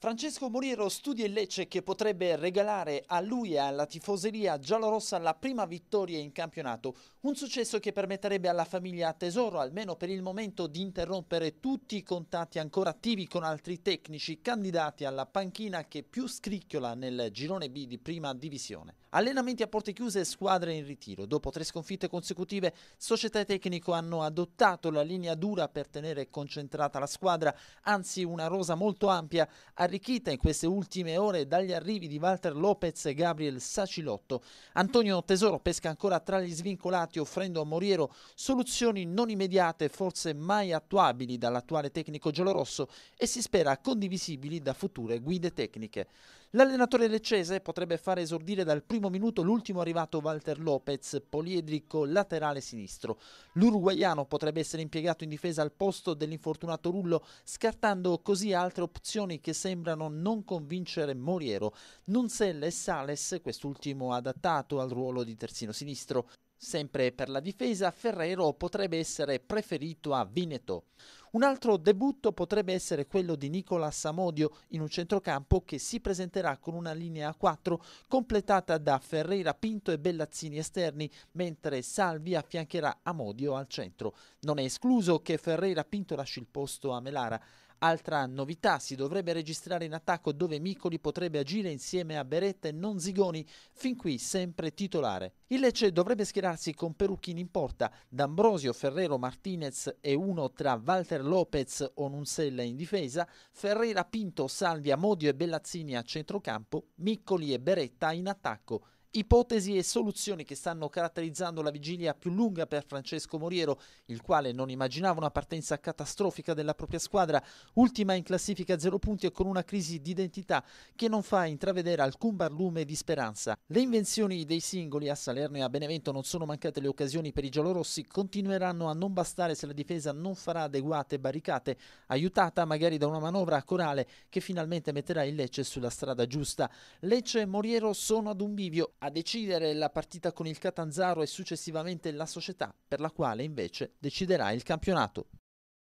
Francesco Moriero studia il Lecce che potrebbe regalare a lui e alla tifoseria giallorossa la prima vittoria in campionato, un successo che permetterebbe alla famiglia Tesoro, almeno per il momento, di interrompere tutti i contatti ancora attivi con altri tecnici candidati alla panchina che più scricchiola nel girone B di prima divisione. Allenamenti a porte chiuse e squadre in ritiro. Dopo tre sconfitte consecutive, società e tecnico hanno adottato la linea dura per tenere concentrata la squadra, anzi una rosa molto ampia a arricchita in queste ultime ore dagli arrivi di Walter Lopez e Gabriel Sacilotto. Antonio Tesoro pesca ancora tra gli svincolati offrendo a Moriero soluzioni non immediate, forse mai attuabili dall'attuale tecnico giallorosso e si spera condivisibili da future guide tecniche. L'allenatore leccese potrebbe fare esordire dal primo minuto l'ultimo arrivato Walter Lopez, poliedrico laterale sinistro. L'uruguaiano potrebbe essere impiegato in difesa al posto dell'infortunato Rullo, scartando così altre opzioni che sembrano non convincere Moriero. Nunzella e Sales, quest'ultimo adattato al ruolo di terzino sinistro. Sempre per la difesa, Ferrero potrebbe essere preferito a Vineto. Un altro debutto potrebbe essere quello di Nicola Samodio in un centrocampo che si presenterà con una linea a 4 completata da Ferreira Pinto e Bellazzini esterni, mentre Salvi affiancherà Amodio al centro. Non è escluso che Ferreira Pinto lasci il posto a Melara. Altra novità, si dovrebbe registrare in attacco dove Micoli potrebbe agire insieme a Beretta e non Zigoni, fin qui sempre titolare. Il Lecce dovrebbe schierarsi con Perucchini in porta, D'Ambrosio, Ferrero, Martinez e uno tra Walter Lopez o Nunsella in difesa, Ferrera, Pinto, Salvia, Modio e Bellazzini a centrocampo, Miccoli e Beretta in attacco. Ipotesi e soluzioni che stanno caratterizzando la vigilia più lunga per Francesco Moriero, il quale non immaginava una partenza catastrofica della propria squadra, ultima in classifica a zero punti e con una crisi di identità che non fa intravedere alcun barlume di speranza. Le invenzioni dei singoli a Salerno e a Benevento non sono mancate le occasioni per i giallorossi, continueranno a non bastare se la difesa non farà adeguate barricate, aiutata magari da una manovra corale che finalmente metterà il Lecce sulla strada giusta. Lecce e Moriero sono ad un bivio, a decidere la partita con il Catanzaro e successivamente la società, per la quale invece deciderà il campionato.